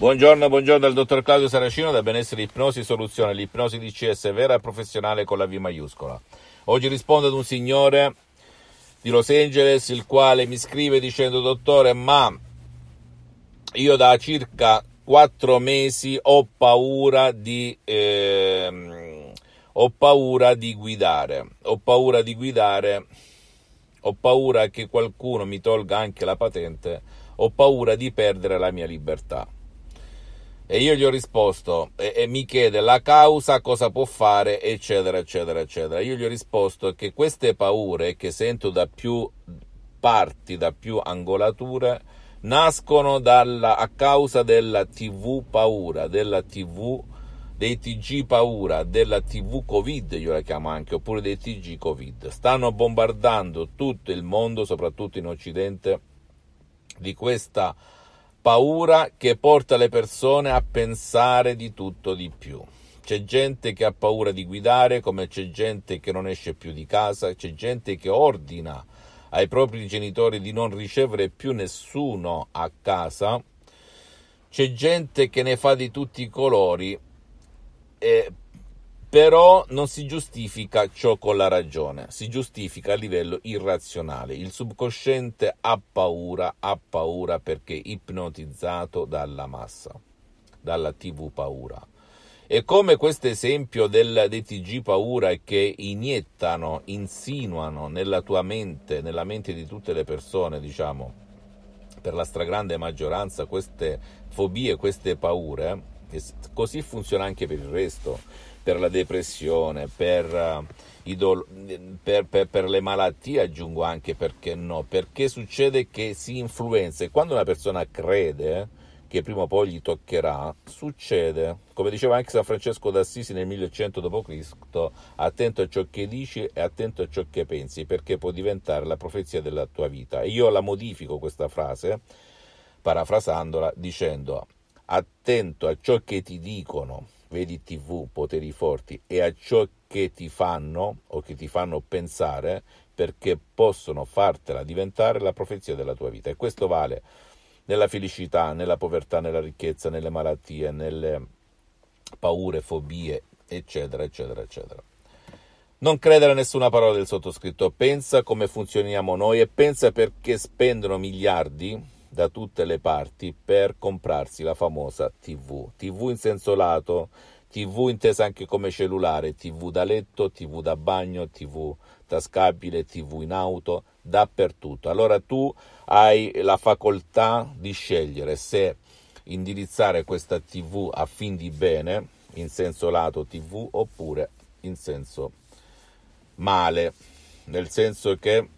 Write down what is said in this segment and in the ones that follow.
Buongiorno, buongiorno dal dottor Claudio Saracino da Benessere Ipnosi Soluzione, l'ipnosi DCS vera e professionale con la V maiuscola. Oggi rispondo ad un signore di Los Angeles il quale mi scrive dicendo dottore ma io da circa 4 mesi ho paura di... Eh, ho paura di guidare, ho paura di guidare, ho paura che qualcuno mi tolga anche la patente, ho paura di perdere la mia libertà. E io gli ho risposto e, e, mi chiede la causa, cosa può fare, eccetera, eccetera, eccetera. Io gli ho risposto che queste paure che sento da più parti, da più angolature, nascono dalla, a causa della TV paura, della TV, dei TG paura, della TV Covid, io la chiamo anche, oppure dei TG Covid. Stanno bombardando tutto il mondo, soprattutto in Occidente, di questa paura che porta le persone a pensare di tutto di più. C'è gente che ha paura di guidare, come c'è gente che non esce più di casa, c'è gente che ordina ai propri genitori di non ricevere più nessuno a casa, c'è gente che ne fa di tutti i colori eh, però non si giustifica ciò con la ragione, si giustifica a livello irrazionale. Il subconsciente ha paura, ha paura perché è ipnotizzato dalla massa, dalla TV paura. E come questo esempio del, dei TG paura che iniettano, insinuano nella tua mente, nella mente di tutte le persone, diciamo, per la stragrande maggioranza queste fobie, queste paure, così funziona anche per il resto, per la depressione, per, uh, eh, do- per, per, per le malattie, aggiungo anche perché no, perché succede che si influenza e quando una persona crede che prima o poi gli toccherà, succede. Come diceva anche San Francesco d'Assisi nel 1100 d.C., attento a ciò che dici e attento a ciò che pensi, perché può diventare la profezia della tua vita. E io la modifico questa frase, parafrasandola, dicendo attento a ciò che ti dicono, vedi tv, poteri forti, e a ciò che ti fanno o che ti fanno pensare perché possono fartela diventare la profezia della tua vita. E questo vale nella felicità, nella povertà, nella ricchezza, nelle malattie, nelle paure, fobie, eccetera, eccetera, eccetera. Non credere a nessuna parola del sottoscritto, pensa come funzioniamo noi e pensa perché spendono miliardi da tutte le parti per comprarsi la famosa TV. TV in senso lato, TV intesa anche come cellulare, TV da letto, TV da bagno, TV tascabile, TV in auto, dappertutto. Allora tu hai la facoltà di scegliere se indirizzare questa TV a fin di bene, in senso lato TV, oppure in senso male, nel senso che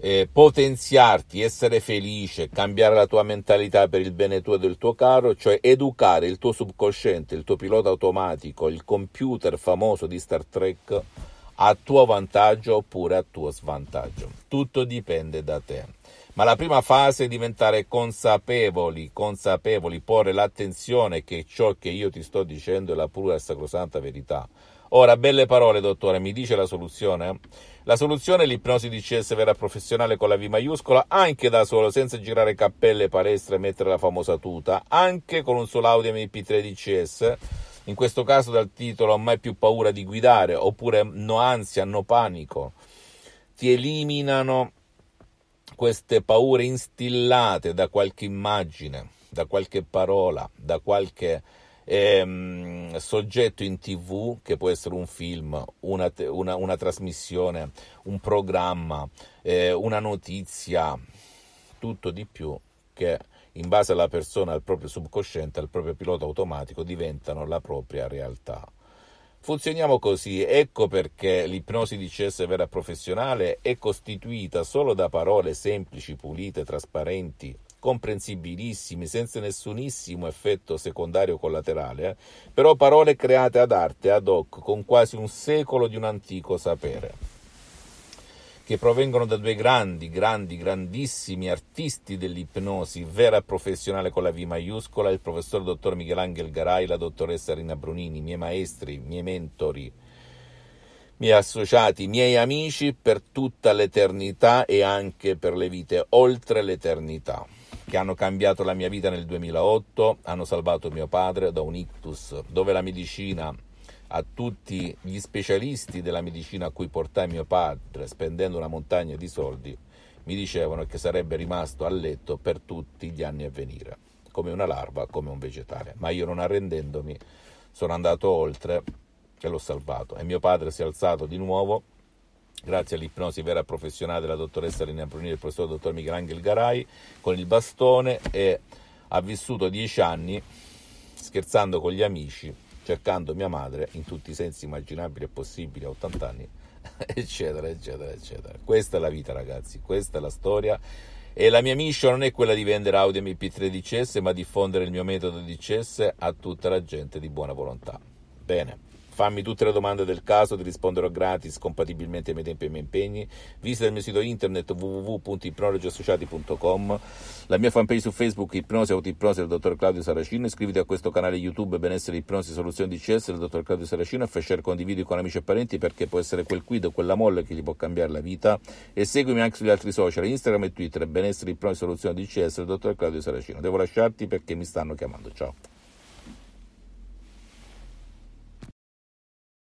eh, potenziarti, essere felice, cambiare la tua mentalità per il bene tuo e del tuo caro, cioè educare il tuo subconsciente, il tuo pilota automatico, il computer famoso di Star Trek a tuo vantaggio oppure a tuo svantaggio. Tutto dipende da te. Ma la prima fase è diventare consapevoli, consapevoli, porre l'attenzione che ciò che io ti sto dicendo è la pura e sacrosanta verità. Ora, belle parole, dottore, mi dice la soluzione? La soluzione è l'ipnosi di CS vera professionale con la V maiuscola, anche da solo, senza girare cappelle, palestre e mettere la famosa tuta, anche con un solo audio MP3 di CS, in questo caso dal titolo Mai più paura di guidare, oppure No ansia, no panico. Ti eliminano queste paure instillate da qualche immagine, da qualche parola, da qualche ehm, soggetto in tv, che può essere un film, una, una, una trasmissione, un programma, eh, una notizia, tutto di più che in base alla persona, al proprio subconsciente, al proprio pilota automatico diventano la propria realtà. Funzioniamo così, ecco perché l'ipnosi di CS vera professionale è costituita solo da parole semplici, pulite, trasparenti, comprensibilissime, senza nessunissimo effetto secondario collaterale, eh. però parole create ad arte, ad hoc, con quasi un secolo di un antico sapere che provengono da due grandi, grandi, grandissimi artisti dell'ipnosi vera e professionale con la V maiuscola, il professor dottor Michelangelo Garai, la dottoressa Rina Brunini, miei maestri, miei mentori, miei associati, miei amici per tutta l'eternità e anche per le vite oltre l'eternità, che hanno cambiato la mia vita nel 2008, hanno salvato mio padre da un ictus, dove la medicina a tutti gli specialisti della medicina a cui portai mio padre, spendendo una montagna di soldi, mi dicevano che sarebbe rimasto a letto per tutti gli anni a venire, come una larva, come un vegetale. Ma io non arrendendomi sono andato oltre e l'ho salvato. E mio padre si è alzato di nuovo grazie all'ipnosi vera professionale della dottoressa Lina Brunini e del professor dottor Miguel Angel Garai, con il bastone e ha vissuto dieci anni scherzando con gli amici cercando mia madre in tutti i sensi immaginabili e possibili a 80 anni, eccetera, eccetera, eccetera. Questa è la vita, ragazzi, questa è la storia. E la mia mission non è quella di vendere audio MP3 DCS, ma diffondere il mio metodo DCS a tutta la gente di buona volontà. Bene. Fammi tutte le domande del caso, ti risponderò gratis compatibilmente ai miei tempi e ai miei impegni. Visita il mio sito internet www.ipnologiassociati.com, la mia fanpage su Facebook Ipnosi Autoipnosi del dottor Claudio Saracino, iscriviti a questo canale YouTube Benessere Ipnosi Soluzioni DCS del dottor Claudio Saracino e fai share condividi con amici e parenti perché può essere quel quid o quella molle che gli può cambiare la vita e seguimi anche sugli altri social Instagram e Twitter Benessere Ipnosi Soluzioni DCS del dottor Claudio Saracino. Devo lasciarti perché mi stanno chiamando. Ciao.